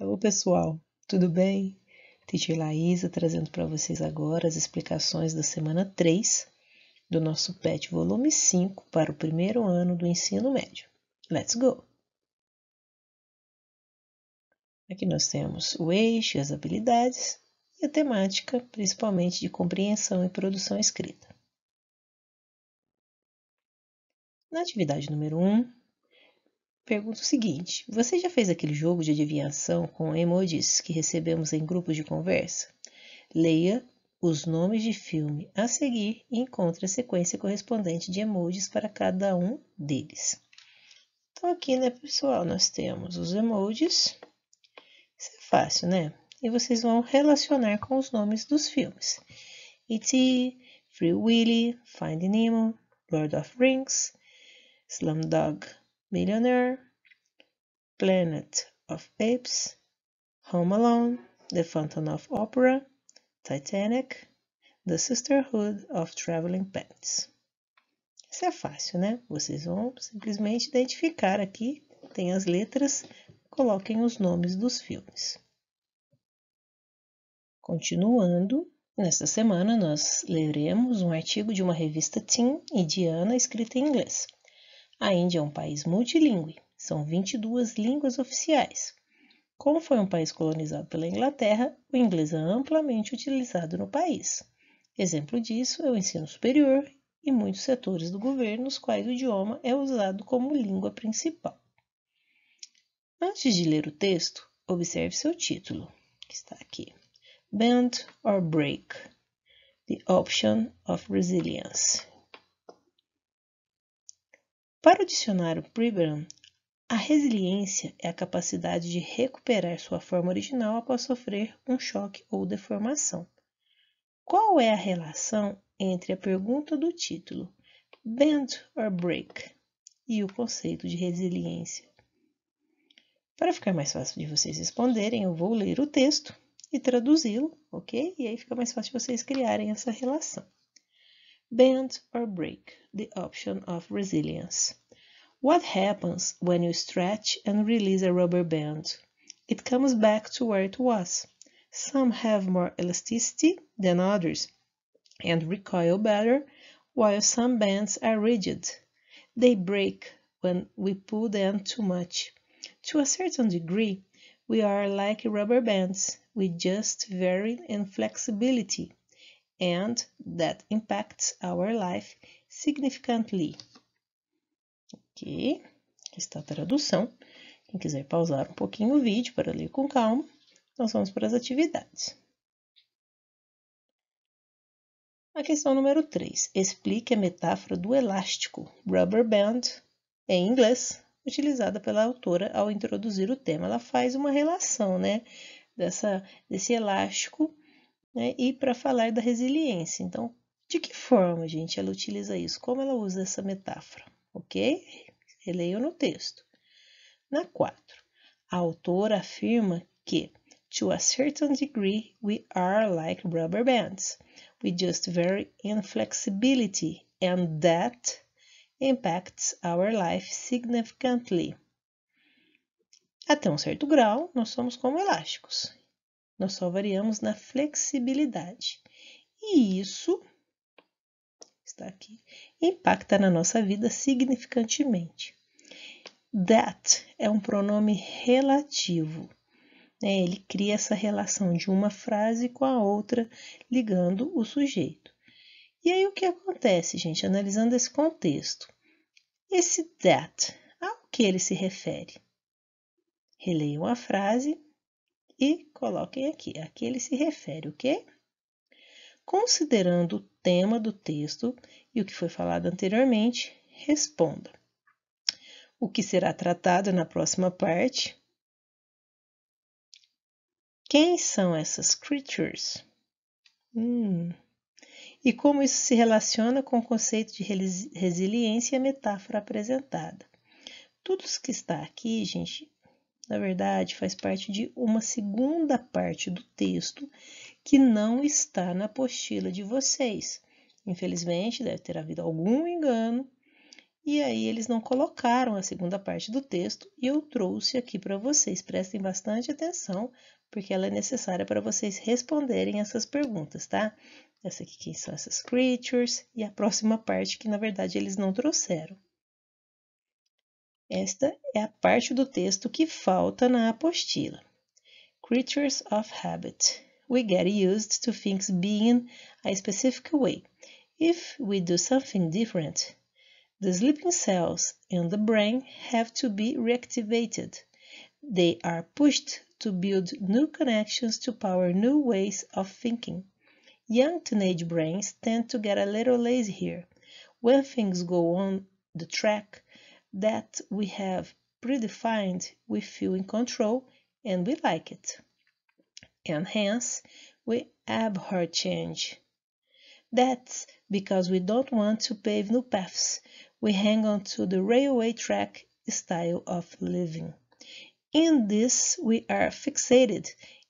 Hello pessoal, tudo bem? Titi Laísa trazendo para vocês agora as explicações da semana 3 do nosso PET volume 5 para o primeiro ano do ensino médio. Let's go! Aqui nós temos o eixo, as habilidades e a temática, principalmente de compreensão e produção escrita. Na atividade número 1, um, Pergunta o seguinte: você já fez aquele jogo de adivinhação com emojis que recebemos em grupos de conversa? Leia os nomes de filme a seguir e encontre a sequência correspondente de emojis para cada um deles. Então, aqui, né, pessoal, nós temos os emojis. Isso é fácil, né? E vocês vão relacionar com os nomes dos filmes: E.T., Free Willy, Find Nemo, Lord of Rings, Slumdog Millionaire, Planet of Apes, Home Alone, The Phantom of Opera, Titanic, The Sisterhood of Traveling Pants. Isso é fácil, né? Vocês vão simplesmente identificar aqui, tem as letras, coloquem os nomes dos filmes. Continuando, nesta semana nós leremos um artigo de uma revista Teen e Diana escrita em inglês. A Índia é um país multilingüe, são 22 línguas oficiais. Como foi um país colonizado pela Inglaterra, o inglês é amplamente utilizado no país. Exemplo disso é o ensino superior e muitos setores do governo nos quais o idioma é usado como língua principal. Antes de ler o texto, observe seu título, que está aqui: Bend or Break: The Option of Resilience. Para o dicionário Pribram, a resiliência é a capacidade de recuperar sua forma original após sofrer um choque ou deformação. Qual é a relação entre a pergunta do título Bend or Break e o conceito de resiliência? Para ficar mais fácil de vocês responderem, eu vou ler o texto e traduzi-lo, ok? E aí fica mais fácil vocês criarem essa relação. bend or break, the option of resilience. What happens when you stretch and release a rubber band? It comes back to where it was. Some have more elasticity than others and recoil better, while some bands are rigid. They break when we pull them too much. To a certain degree, we are like rubber bands, we just vary in flexibility. and that impacts our life significantly. Ok, está a tradução. Quem quiser pausar um pouquinho o vídeo para ler com calma, nós vamos para as atividades. A questão número 3. Explique a metáfora do elástico, rubber band, em inglês, utilizada pela autora ao introduzir o tema. Ela faz uma relação né, dessa, desse elástico né, e para falar da resiliência. Então, de que forma, gente, ela utiliza isso? Como ela usa essa metáfora? Ok? Releiam no texto. Na 4, a autora afirma que, to a certain degree, we are like rubber bands, we just very inflexibility, and that impacts our life significantly. Até um certo grau, nós somos como elásticos, nós só variamos na flexibilidade. E isso está aqui, impacta na nossa vida significantemente. That é um pronome relativo. Né? Ele cria essa relação de uma frase com a outra, ligando o sujeito. E aí o que acontece, gente, analisando esse contexto? Esse that, ao que ele se refere? Releiam a frase e coloquem aqui. Aqui ele se refere o quê? Considerando o tema do texto e o que foi falado anteriormente, responda. O que será tratado na próxima parte? Quem são essas creatures? Hum. E como isso se relaciona com o conceito de resiliência e a metáfora apresentada? Tudo que está aqui, gente, na verdade, faz parte de uma segunda parte do texto que não está na apostila de vocês. Infelizmente, deve ter havido algum engano, e aí eles não colocaram a segunda parte do texto e eu trouxe aqui para vocês. Prestem bastante atenção, porque ela é necessária para vocês responderem essas perguntas, tá? Essa aqui, quem são essas creatures, e a próxima parte que, na verdade, eles não trouxeram. Esta é a parte do texto que falta na apostila. Creatures of habit. We get used to things being a specific way. If we do something different, the sleeping cells in the brain have to be reactivated. They are pushed to build new connections to power new ways of thinking. Young teenage brains tend to get a little lazy here. When things go on the track, that we have predefined, we feel in control and we like it. And hence, we abhor change. That's because we don't want to pave new paths. We hang on to the railway track style of living. In this, we are fixated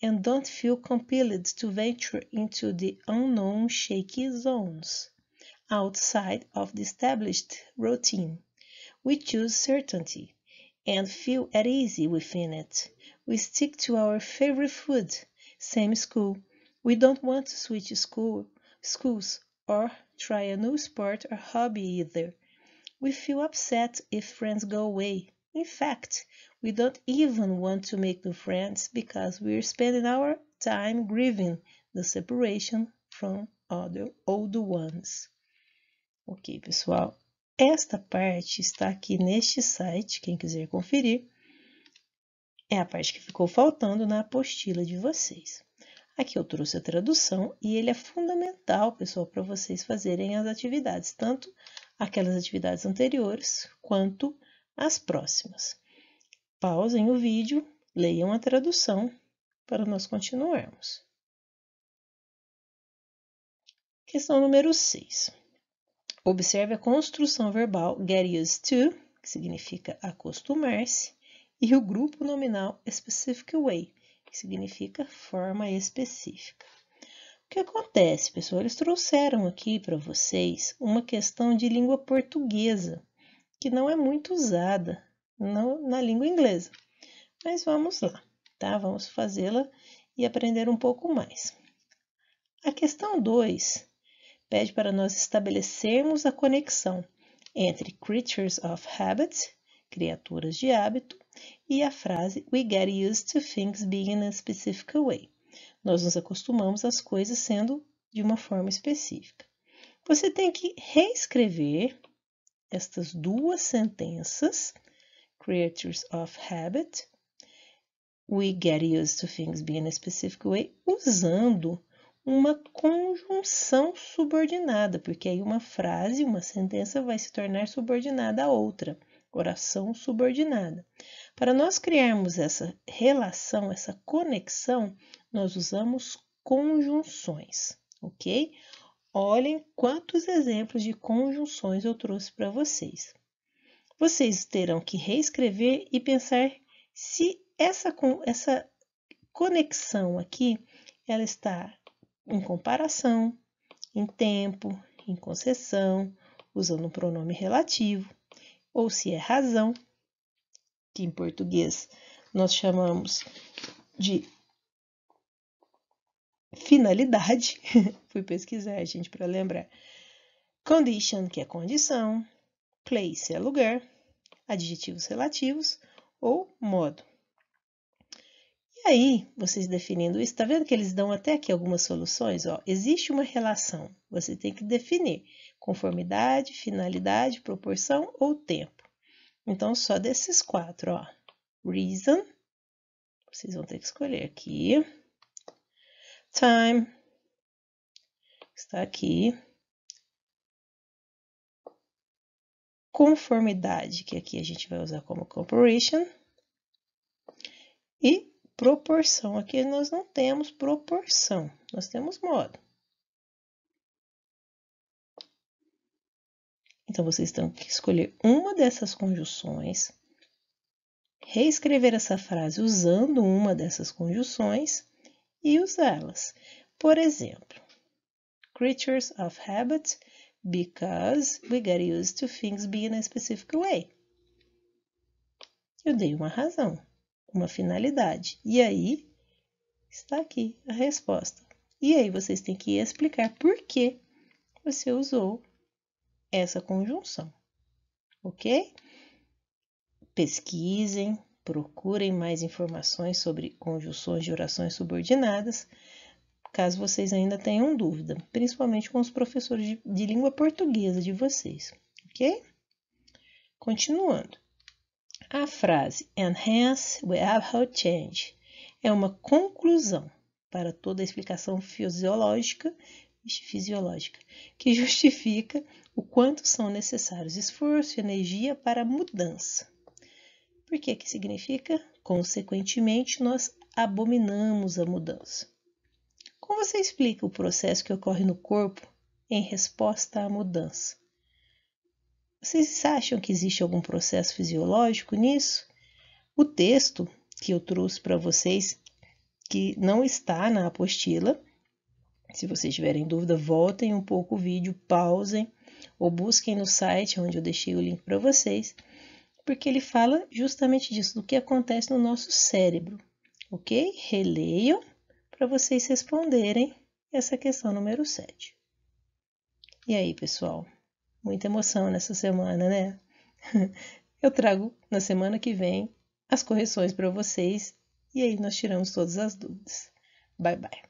and don't feel compelled to venture into the unknown shaky zones outside of the established routine. We choose certainty and feel at ease within it. We stick to our favorite food, same school. We don't want to switch school, schools or try a new sport or hobby either. We feel upset if friends go away. In fact, we don't even want to make new friends because we're spending our time grieving the separation from other older ones. Ok, pessoal, Esta parte está aqui neste site, quem quiser conferir. É a parte que ficou faltando na apostila de vocês. Aqui eu trouxe a tradução e ele é fundamental, pessoal, para vocês fazerem as atividades, tanto aquelas atividades anteriores quanto as próximas. Pausem o vídeo, leiam a tradução para nós continuarmos. Questão número 6. Observe a construção verbal get used to, que significa acostumar-se, e o grupo nominal specific way, que significa forma específica. O que acontece, pessoal? Eles trouxeram aqui para vocês uma questão de língua portuguesa, que não é muito usada não, na língua inglesa. Mas vamos lá, tá? Vamos fazê-la e aprender um pouco mais. A questão 2 pede para nós estabelecermos a conexão entre creatures of habit, criaturas de hábito, e a frase we get used to things being in a specific way. Nós nos acostumamos às coisas sendo de uma forma específica. Você tem que reescrever estas duas sentenças, creatures of habit, we get used to things being in a specific way, usando uma conjunção subordinada, porque aí uma frase, uma sentença vai se tornar subordinada a outra, oração subordinada. Para nós criarmos essa relação, essa conexão, nós usamos conjunções, ok? Olhem quantos exemplos de conjunções eu trouxe para vocês. Vocês terão que reescrever e pensar se essa, essa conexão aqui ela está em comparação, em tempo, em concessão, usando um pronome relativo, ou se é razão, que em português nós chamamos de finalidade. Fui pesquisar, gente, para lembrar. Condition, que é condição, place é lugar, adjetivos relativos ou modo aí, vocês definindo isso, tá vendo que eles dão até aqui algumas soluções? Ó, existe uma relação, você tem que definir conformidade, finalidade, proporção ou tempo. Então, só desses quatro, ó, reason, vocês vão ter que escolher aqui, time, está aqui, conformidade, que aqui a gente vai usar como corporation e proporção. Aqui nós não temos proporção, nós temos modo. Então, vocês têm que escolher uma dessas conjunções, reescrever essa frase usando uma dessas conjunções e usá-las. Por exemplo, creatures of habit because we get used to things being a specific way. Eu dei uma razão uma finalidade. E aí está aqui a resposta. E aí vocês têm que explicar por que você usou essa conjunção, ok? Pesquisem, procurem mais informações sobre conjunções de orações subordinadas, caso vocês ainda tenham dúvida, principalmente com os professores de, de língua portuguesa de vocês, ok? Continuando. A frase and hence without change é uma conclusão para toda a explicação fisiológica, fisiológica que justifica o quanto são necessários esforço e energia para a mudança. Por que que significa? Consequentemente, nós abominamos a mudança. Como você explica o processo que ocorre no corpo em resposta à mudança? Vocês acham que existe algum processo fisiológico nisso? O texto que eu trouxe para vocês, que não está na apostila, se vocês tiverem dúvida, voltem um pouco o vídeo, pausem ou busquem no site onde eu deixei o link para vocês, porque ele fala justamente disso, do que acontece no nosso cérebro, ok? Releiam para vocês responderem essa questão número 7. E aí, pessoal? muita emoção nessa semana, né? Eu trago na semana que vem as correções para vocês e aí nós tiramos todas as dúvidas. Bye bye.